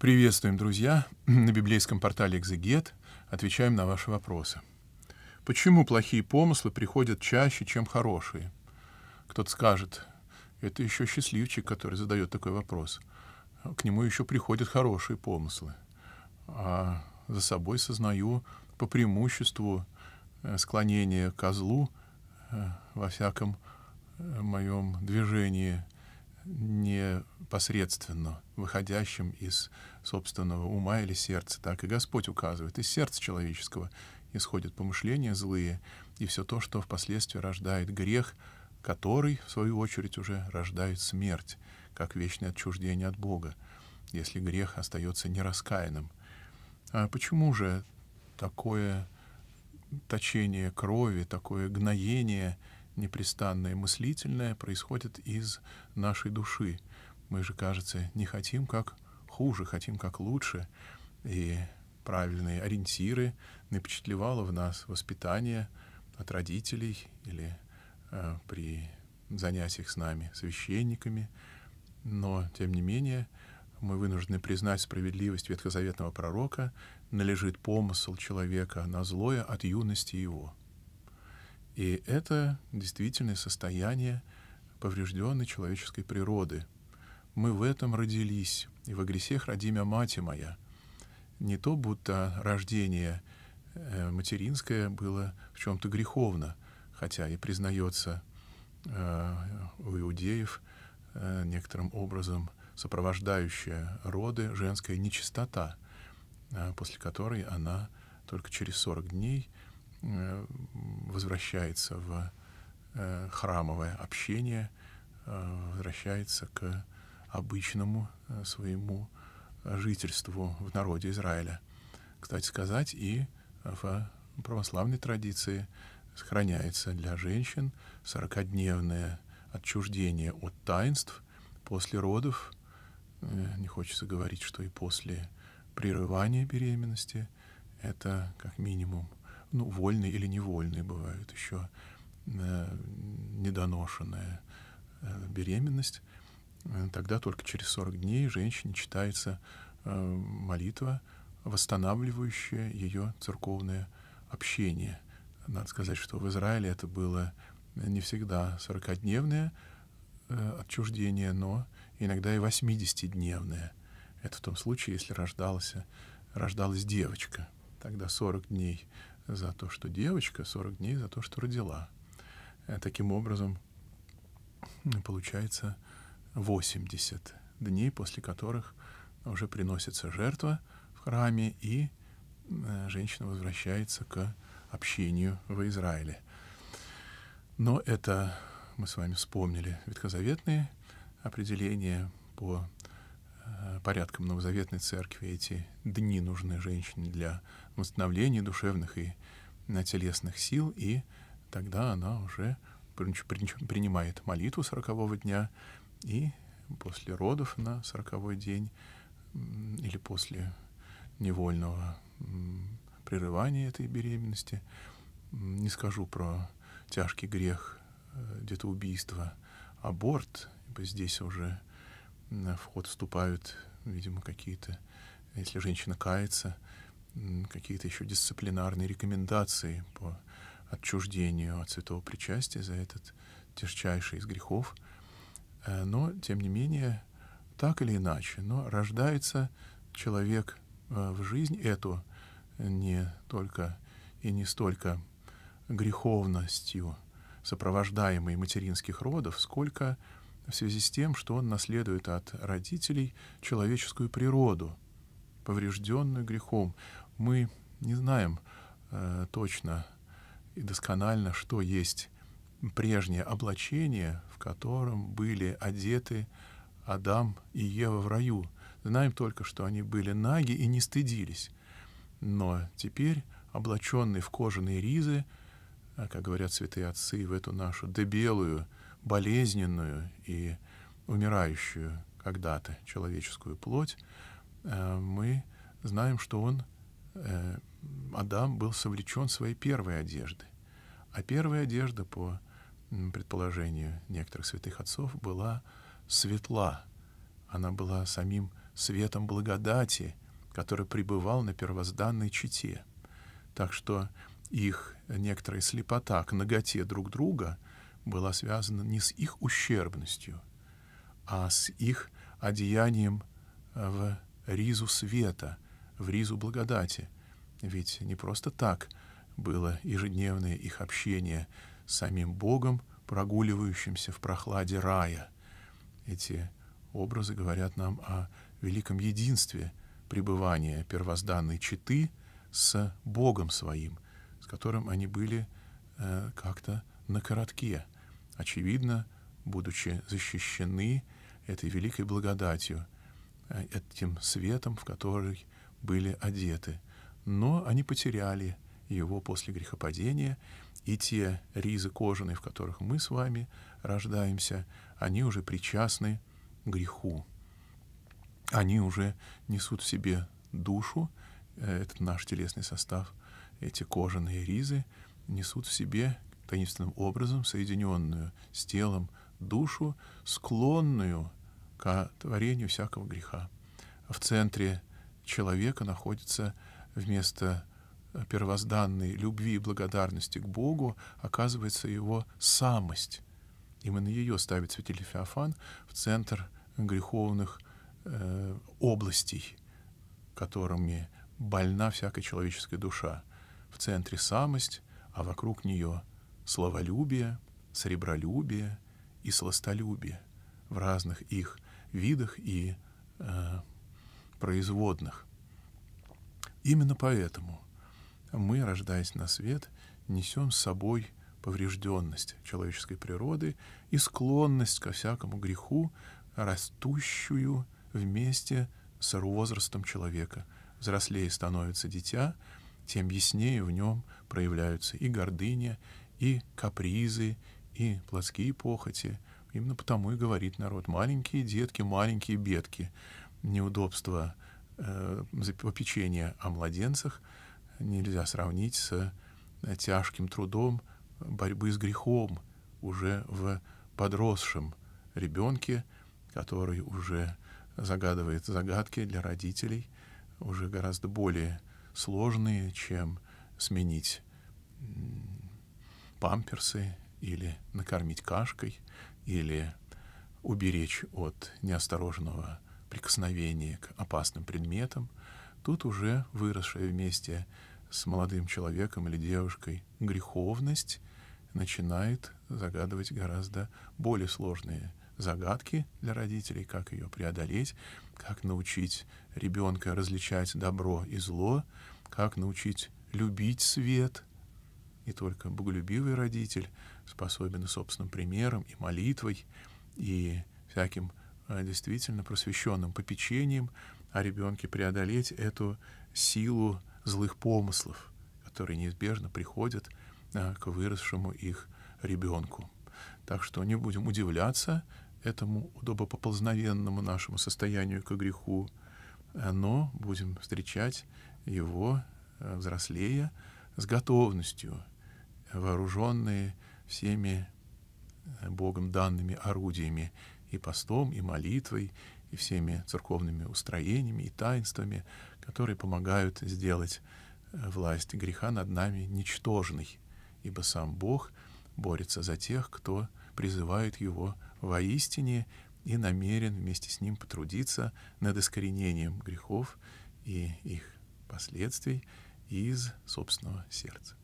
Приветствуем, друзья, на библейском портале «Экзегет». Отвечаем на ваши вопросы. Почему плохие помыслы приходят чаще, чем хорошие? Кто-то скажет, это еще счастливчик, который задает такой вопрос. К нему еще приходят хорошие помыслы. А за собой сознаю по преимуществу э, склонение козлу э, во всяком э, моем движении не посредственно, выходящим из собственного ума или сердца. Так и Господь указывает, из сердца человеческого исходят помышления злые и все то, что впоследствии рождает грех, который, в свою очередь, уже рождает смерть, как вечное отчуждение от Бога, если грех остается нераскаянным. А почему же такое точение крови, такое гноение непрестанное мыслительное происходит из нашей души? Мы же, кажется, не хотим как хуже, хотим как лучше. И правильные ориентиры напечатлевало в нас воспитание от родителей или э, при занятиях с нами священниками. Но, тем не менее, мы вынуждены признать справедливость ветхозаветного пророка, належит помысл человека на злое от юности его. И это действительное состояние поврежденной человеческой природы — мы в этом родились, и во гресех родимя мати моя. Не то, будто рождение э, материнское было в чем-то греховно, хотя и признается э, у иудеев э, некоторым образом сопровождающая роды женская нечистота, после которой она только через 40 дней возвращается в храмовое общение, возвращается к обычному э, своему э, жительству в народе Израиля. Кстати сказать, и в православной традиции сохраняется для женщин 40-дневное отчуждение от таинств после родов, э, не хочется говорить, что и после прерывания беременности, это как минимум, ну, вольные или невольные бывают еще недоношенная беременность, Э, тогда только через 40 дней женщине читается э, молитва, восстанавливающая ее церковное общение. Надо сказать, что в Израиле это было не всегда 40-дневное э, отчуждение, но иногда и 80-дневное. Это в том случае, если рождался, рождалась девочка. Тогда 40 дней за то, что девочка, 40 дней за то, что родила. Таким образом, получается 80 дней, после которых уже приносится жертва в храме, и э, женщина возвращается к общению в Израиле. Но это мы с вами вспомнили ветхозаветные определения по э, порядкам новозаветной церкви. Эти дни нужны женщине для восстановления душевных и э, телесных сил, и тогда она уже принимает молитву сорокового дня, и после родов на сороковой день или после невольного прерывания этой беременности, не скажу про тяжкий грех где-то э, детоубийства, аборт, ибо здесь уже на вход вступают, видимо, какие-то, если женщина кается, какие-то еще дисциплинарные рекомендации по отчуждению от святого причастия за этот тяжчайший из грехов – Э, но, тем не менее, так или иначе, но рождается человек э, в жизнь эту не только и не столько греховностью сопровождаемой материнских родов, сколько в связи с тем, что он наследует от родителей человеческую природу, поврежденную грехом. Мы не знаем э, точно и досконально, что есть прежнее облачение, в котором были одеты Адам и Ева в раю. Знаем только, что они были наги и не стыдились. Но теперь, облаченные в кожаные ризы, а, как говорят святые отцы, в эту нашу дебелую, болезненную и умирающую когда-то человеческую плоть, э, мы знаем, что он, э, Адам, был совлечен своей первой одежды. А первая одежда по предположению некоторых святых отцов, была светла. Она была самим светом благодати, который пребывал на первозданной чите. Так что их некоторая слепота к ноготе друг друга была связана не с их ущербностью, а с их одеянием в ризу света, в ризу благодати. Ведь не просто так было ежедневное их общение самим Богом, прогуливающимся в прохладе рая. Эти образы говорят нам о великом единстве пребывания первозданной читы с Богом своим, с которым они были э, как-то на коротке. Очевидно, будучи защищены этой великой благодатью, э, этим светом, в который были одеты. Но они потеряли его после грехопадения, и те ризы кожаные, в которых мы с вами рождаемся, они уже причастны греху. Они уже несут в себе душу, э, этот наш телесный состав, эти кожаные ризы несут в себе таинственным образом соединенную с телом душу, склонную к творению всякого греха. В центре человека находится вместо первозданной любви и благодарности к Богу оказывается его самость. Именно ее ставит святитель Феофан в центр греховных э, областей, которыми больна всякая человеческая душа. В центре самость, а вокруг нее словолюбие, сребролюбие и сластолюбие в разных их видах и э, производных. Именно поэтому – мы, рождаясь на свет, несем с собой поврежденность человеческой природы и склонность ко всякому греху, растущую вместе с возрастом человека. Взрослее становится дитя, тем яснее в нем проявляются и гордыня, и капризы, и плотские похоти. Именно потому и говорит народ, маленькие детки, маленькие бедки. Неудобство э, попечения о младенцах — нельзя сравнить с э, тяжким трудом борьбы с грехом уже в подросшем ребенке, который уже загадывает загадки для родителей, уже гораздо более сложные, чем сменить памперсы или накормить кашкой, или уберечь от неосторожного прикосновения к опасным предметам. Тут уже выросшая вместе с молодым человеком или девушкой греховность начинает загадывать гораздо более сложные загадки для родителей, как ее преодолеть, как научить ребенка различать добро и зло, как научить любить свет. И только боголюбивый родитель способен собственным примером, и молитвой, и всяким э, действительно просвещенным попечением о ребенке преодолеть эту силу злых помыслов, которые неизбежно приходят э, к выросшему их ребенку. Так что не будем удивляться этому удобопоползновенному нашему состоянию к греху, э, но будем встречать его, э, взрослея, с готовностью, вооруженные всеми Богом данными орудиями и постом, и молитвой, и всеми церковными устроениями, и таинствами, которые помогают сделать э, власть греха над нами ничтожной, ибо сам Бог борется за тех, кто призывает Его воистине и намерен вместе с Ним потрудиться над искоренением грехов и их последствий из собственного сердца.